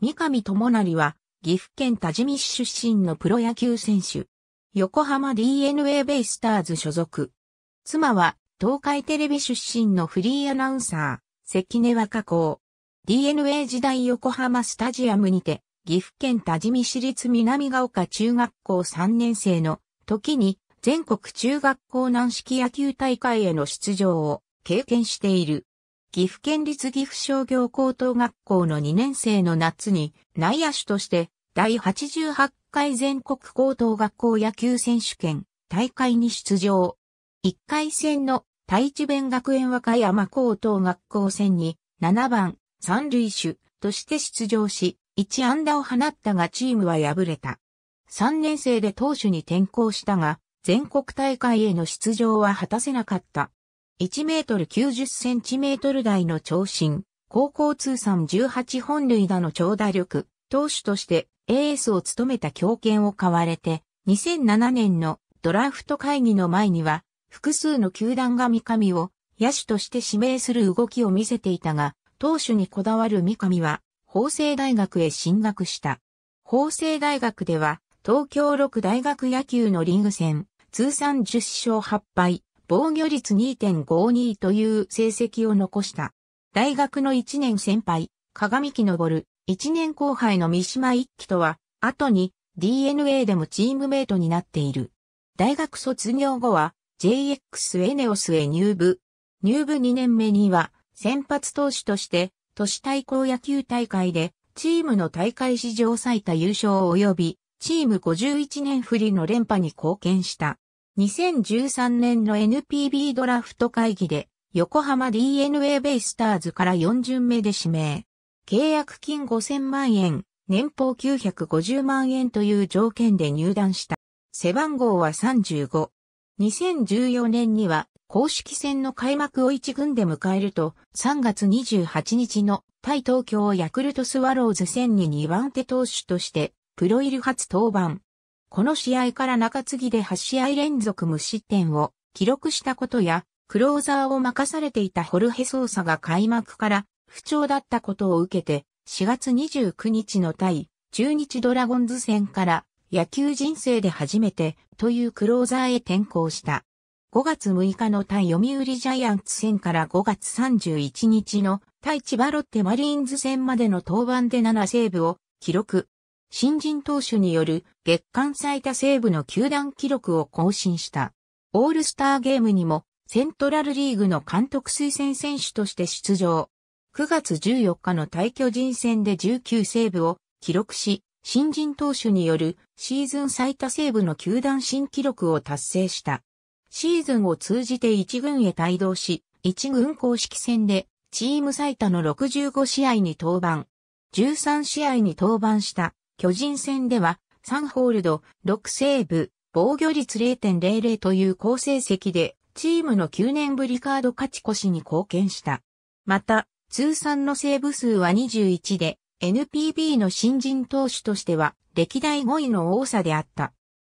三上智成は、岐阜県多治見市出身のプロ野球選手。横浜 DNA ベイスターズ所属。妻は、東海テレビ出身のフリーアナウンサー、関根若子。DNA 時代横浜スタジアムにて、岐阜県多治見市立南ヶ丘中学校3年生の時に全国中学校軟式野球大会への出場を経験している。岐阜県立岐阜商業高等学校の2年生の夏に内野手として第88回全国高等学校野球選手権大会に出場。1回戦の大一弁学園和歌山高等学校戦に7番三塁手として出場し1安打を放ったがチームは敗れた。3年生で投手に転向したが全国大会への出場は果たせなかった。1メートル90センチメートル台の長身、高校通算18本塁打の長打力、投手としてエースを務めた強権を買われて、2007年のドラフト会議の前には、複数の球団が三上を野手として指名する動きを見せていたが、投手にこだわる三上は、法政大学へ進学した。法政大学では、東京六大学野球のリーグ戦、通算10勝8敗、防御率2.52という成績を残した。大学の1年先輩、鏡木昇、1年後輩の三島一輝とは、後に DNA でもチームメイトになっている。大学卒業後は JX エネオスへ入部。入部2年目には先発投手として都市対抗野球大会でチームの大会史上最多優勝及びチーム51年振りの連覇に貢献した。2013年の NPB ドラフト会議で横浜 DNA ベイスターズから4巡目で指名。契約金5000万円、年俸950万円という条件で入団した。背番号は35。2014年には公式戦の開幕を1軍で迎えると、3月28日の対東京ヤクルトスワローズ戦に2番手投手として、プロ入り初登板。この試合から中継ぎで8試合連続無失点を記録したことや、クローザーを任されていたホルヘソーサが開幕から不調だったことを受けて、4月29日の対中日ドラゴンズ戦から野球人生で初めてというクローザーへ転向した。5月6日の対読売ジャイアンツ戦から5月31日の対千葉ロッテマリーンズ戦までの登板で7セーブを記録。新人投手による月間最多セーブの球団記録を更新した。オールスターゲームにもセントラルリーグの監督推薦選手として出場。9月14日の対巨人戦で19セーブを記録し、新人投手によるシーズン最多セーブの球団新記録を達成した。シーズンを通じて1軍へ帯同し、1軍公式戦でチーム最多の65試合に登板。13試合に登板した巨人戦では3ホールド、6セーブ、防御率0.00という好成績で、チームの9年ぶりカード勝ち越しに貢献した。また、通算のセーブ数は21で、NPB の新人投手としては、歴代5位の多さであった。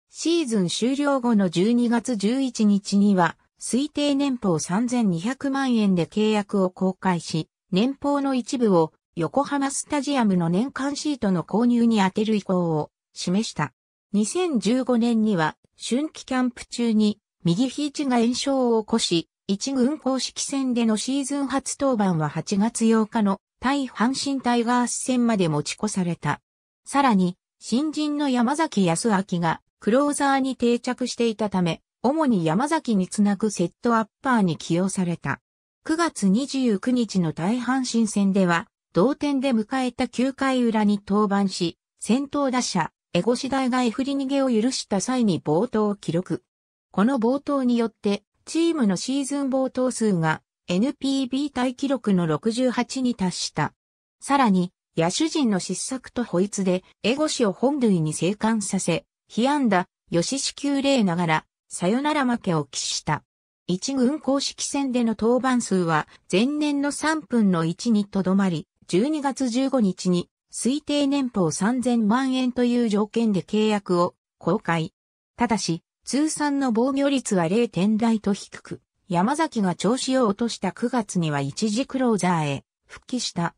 シーズン終了後の12月11日には、推定年俸3200万円で契約を公開し、年俸の一部を横浜スタジアムの年間シートの購入に充てる意向を示した。2015年には春季キャンプ中に右肘が炎症を起こし、一軍公式戦でのシーズン初登板は8月8日の対阪神タイガース戦まで持ち越された。さらに、新人の山崎康明がクローザーに定着していたため、主に山崎につなぐセットアッパーに起用された。9月29日の大阪神戦では、同点で迎えた9回裏に登板し、先頭打者、エゴシダイが F リ逃げを許した際に冒頭を記録。この冒頭によって、チームのシーズン冒頭数が NPB 対記録の68に達した。さらに、野手陣の失策と保育で、エゴシを本塁に生還させ、被安打、吉支球例ながら、さよなら負けを喫した。一軍公式戦での登板数は、前年の3分の1にとどまり、12月15日に推定年俸3000万円という条件で契約を公開。ただし、通算の防御率は0点台と低く、山崎が調子を落とした9月には一時クローザーへ復帰した。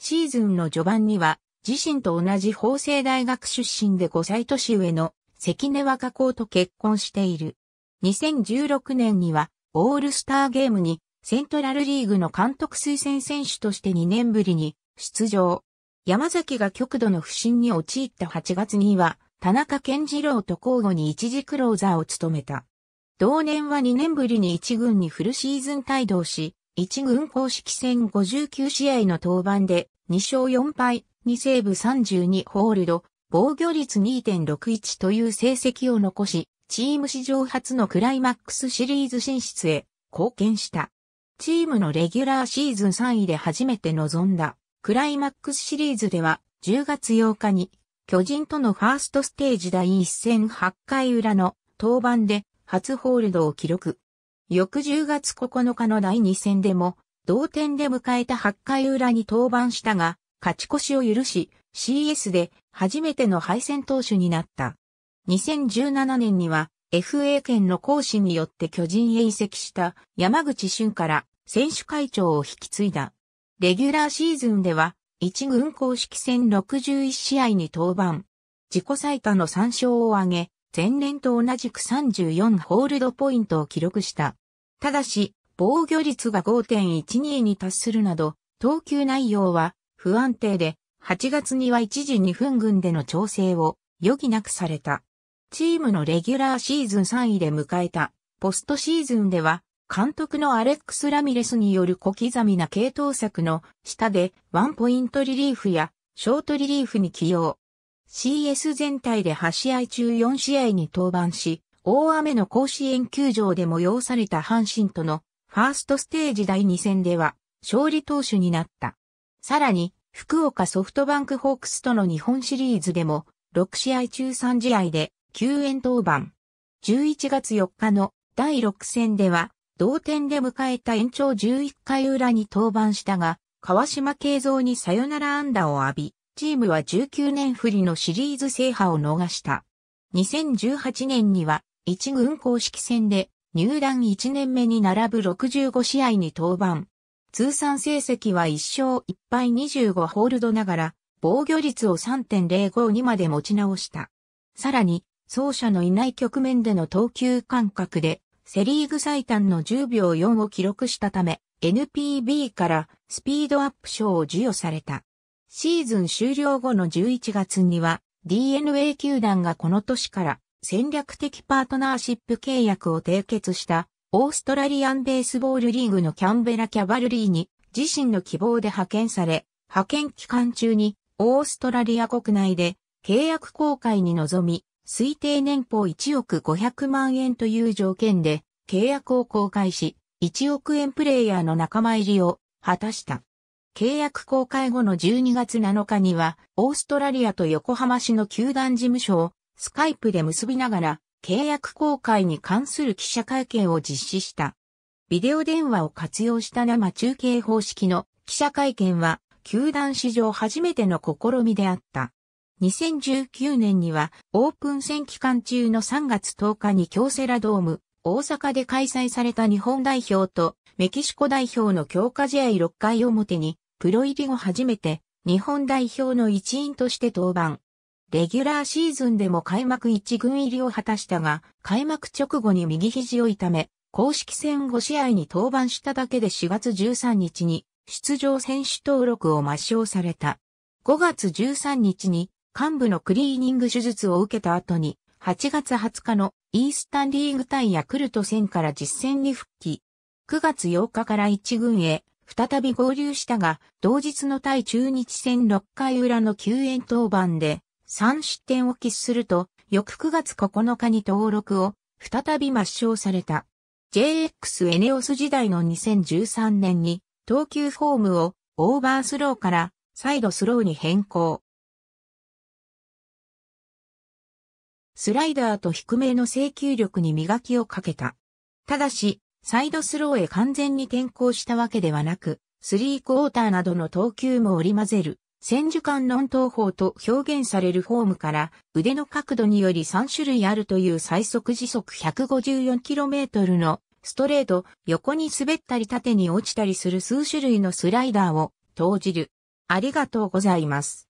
シーズンの序盤には、自身と同じ法政大学出身で5歳年上の関根若子と結婚している。2016年には、オールスターゲームにセントラルリーグの監督推薦選手として2年ぶりに出場。山崎が極度の不振に陥った8月には、田中健次郎と交互に一時クローザーを務めた。同年は2年ぶりに一軍にフルシーズン帯同し、一軍公式戦59試合の登板で2勝4敗、2セーブ32ホールド、防御率2.61という成績を残し、チーム史上初のクライマックスシリーズ進出へ貢献した。チームのレギュラーシーズン3位で初めて臨んだクライマックスシリーズでは10月8日に巨人とのファーストステージ第1戦8回裏の登板で初ホールドを記録。翌10月9日の第2戦でも同点で迎えた8回裏に登板したが勝ち越しを許し CS で初めての敗戦投手になった。2017年には FA 権の行使によって巨人へ移籍した山口俊から選手会長を引き継いだ。レギュラーシーズンでは、1軍公式戦61試合に登板。自己最多の3勝を挙げ、前年と同じく34ホールドポイントを記録した。ただし、防御率が5.12に達するなど、投球内容は不安定で、8月には一時2分軍での調整を余儀なくされた。チームのレギュラーシーズン3位で迎えた、ポストシーズンでは、監督のアレックス・ラミレスによる小刻みな系統策の下でワンポイントリリーフやショートリリーフに起用。CS 全体で8試合中4試合に登板し、大雨の甲子園球場で催された阪神とのファーストステージ第2戦では勝利投手になった。さらに、福岡ソフトバンクホークスとの日本シリーズでも6試合中3試合で救援登板。11月4日の第6戦では、同点で迎えた延長11回裏に登板したが、川島慶三にサヨナラ安打を浴び、チームは19年振りのシリーズ制覇を逃した。2018年には、一軍公式戦で入団1年目に並ぶ65試合に登板。通算成績は1勝1敗25ホールドながら、防御率を3 0 5にまで持ち直した。さらに、走者のいない局面での投球間隔で、セリーグ最短の10秒4を記録したため、NPB からスピードアップ賞を授与された。シーズン終了後の11月には DNA 球団がこの年から戦略的パートナーシップ契約を締結したオーストラリアンベースボールリーグのキャンベラキャバルリーに自身の希望で派遣され、派遣期間中にオーストラリア国内で契約公開に臨み、推定年俸1億500万円という条件で契約を公開し、1億円プレイヤーの仲間入りを果たした。契約公開後の12月7日には、オーストラリアと横浜市の球団事務所をスカイプで結びながら、契約公開に関する記者会見を実施した。ビデオ電話を活用した生中継方式の記者会見は、球団史上初めての試みであった。2019年にはオープン戦期間中の3月10日に京セラドーム大阪で開催された日本代表とメキシコ代表の強化試合6回表にプロ入り後初めて日本代表の一員として登板。レギュラーシーズンでも開幕1軍入りを果たしたが、開幕直後に右肘を痛め、公式戦5試合に登板しただけで4月13日に出場選手登録を抹消された。5月13日に幹部のクリーニング手術を受けた後に、8月20日のイースタンリーグ対ヤクルト戦から実戦に復帰。9月8日から1軍へ再び合流したが、同日の対中日戦6回裏の救援登板で3失点を喫すると、翌9月9日に登録を再び抹消された。JX エネオス時代の2013年に投球フォームをオーバースローからサイドスローに変更。スライダーと低めの制球力に磨きをかけた。ただし、サイドスローへ完全に転向したわけではなく、スリークォーターなどの投球も織り交ぜる、千間観音投法と表現されるフォームから腕の角度により3種類あるという最速時速 154km のストレート、横に滑ったり縦に落ちたりする数種類のスライダーを投じる。ありがとうございます。